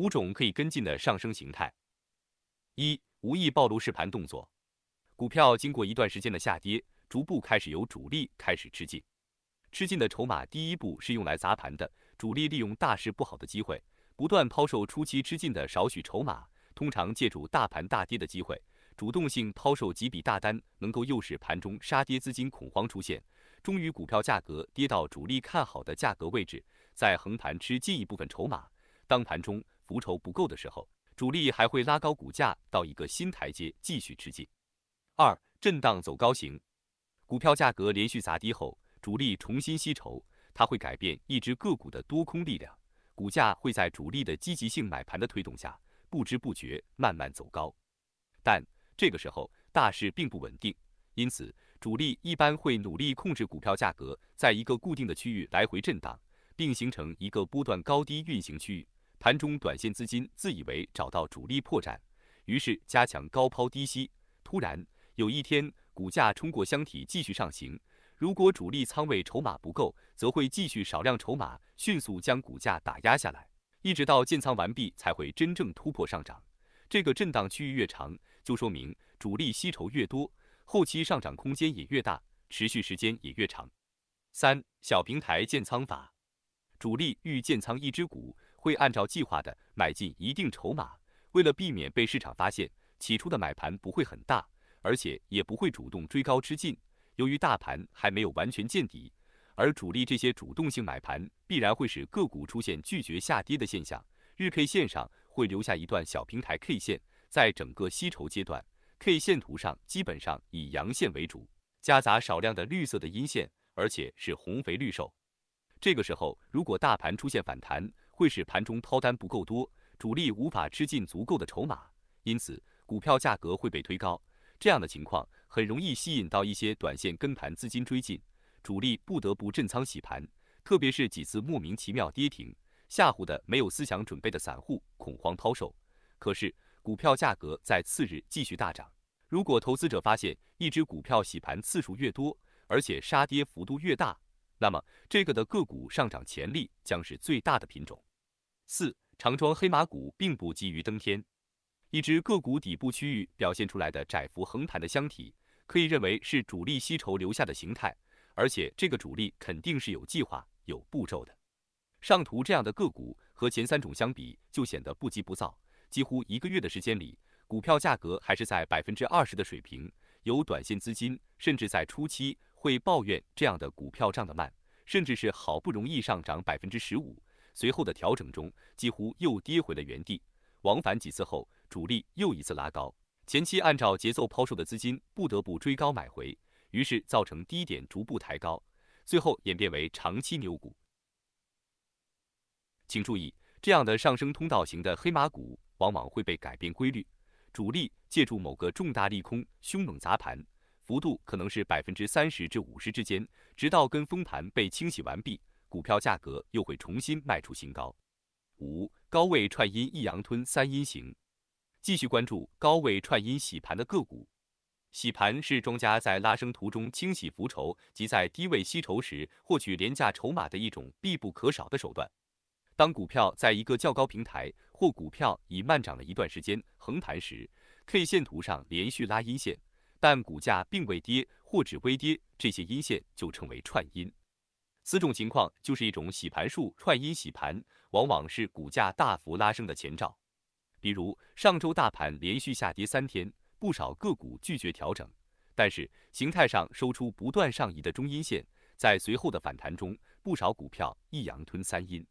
五种可以跟进的上升形态：一、无意暴露试盘动作。股票经过一段时间的下跌，逐步开始由主力开始吃进。吃进的筹码第一步是用来砸盘的，主力利用大势不好的机会，不断抛售初期吃进的少许筹码。通常借助大盘大跌的机会，主动性抛售几笔大单，能够诱使盘中杀跌资金恐慌出现，终于股票价格跌到主力看好的价格位置，在横盘吃进一部分筹码。当盘中。浮筹不够的时候，主力还会拉高股价到一个新台阶，继续吃进。二、震荡走高型，股票价格连续砸低后，主力重新吸筹，它会改变一只个股的多空力量，股价会在主力的积极性买盘的推动下，不知不觉慢慢走高。但这个时候，大势并不稳定，因此主力一般会努力控制股票价格在一个固定的区域来回震荡，并形成一个波段高低运行区域。盘中短线资金自以为找到主力破绽，于是加强高抛低吸。突然有一天，股价冲过箱体继续上行，如果主力仓位筹码不够，则会继续少量筹码迅速将股价打压下来，一直到建仓完毕才会真正突破上涨。这个震荡区域越长，就说明主力吸筹越多，后期上涨空间也越大，持续时间也越长。三小平台建仓法，主力欲建仓一只股。会按照计划的买进一定筹码，为了避免被市场发现，起初的买盘不会很大，而且也不会主动追高吃进。由于大盘还没有完全见底，而主力这些主动性买盘必然会使个股出现拒绝下跌的现象，日 K 线上会留下一段小平台 K 线。在整个吸筹阶段，K 线图上基本上以阳线为主，夹杂少量的绿色的阴线，而且是红肥绿瘦。这个时候，如果大盘出现反弹，会使盘中抛单不够多，主力无法吃进足够的筹码，因此股票价格会被推高。这样的情况很容易吸引到一些短线跟盘资金追进，主力不得不震仓洗盘。特别是几次莫名其妙跌停，吓唬的没有思想准备的散户恐慌抛售。可是股票价格在次日继续大涨。如果投资者发现一只股票洗盘次数越多，而且杀跌幅度越大，那么这个的个股上涨潜力将是最大的品种。四长庄黑马股并不急于登天，一只个股底部区域表现出来的窄幅横盘的箱体，可以认为是主力吸筹留下的形态，而且这个主力肯定是有计划、有步骤的。上图这样的个股和前三种相比，就显得不急不躁，几乎一个月的时间里，股票价格还是在百分之二十的水平。有短线资金甚至在初期会抱怨这样的股票涨得慢，甚至是好不容易上涨百分之十五。随后的调整中，几乎又跌回了原地。往返几次后，主力又一次拉高，前期按照节奏抛售的资金不得不追高买回，于是造成低点逐步抬高，最后演变为长期牛股。请注意，这样的上升通道型的黑马股，往往会被改变规律，主力借助某个重大利空，凶猛砸盘，幅度可能是百分之三十至五十之间，直到跟风盘被清洗完毕。股票价格又会重新卖出新高。五高位串阴一阳吞三阴形，继续关注高位串阴洗盘的个股。洗盘是庄家在拉升途中清洗浮筹及在低位吸筹时获取廉价筹码的一种必不可少的手段。当股票在一个较高平台或股票已慢涨了一段时间横盘时，K 线图上连续拉阴线，但股价并未跌或只微跌，这些阴线就称为串阴。此种情况就是一种洗盘术，串阴洗盘往往是股价大幅拉升的前兆。比如上周大盘连续下跌三天，不少个股拒绝调整，但是形态上收出不断上移的中阴线，在随后的反弹中，不少股票一阳吞三阴。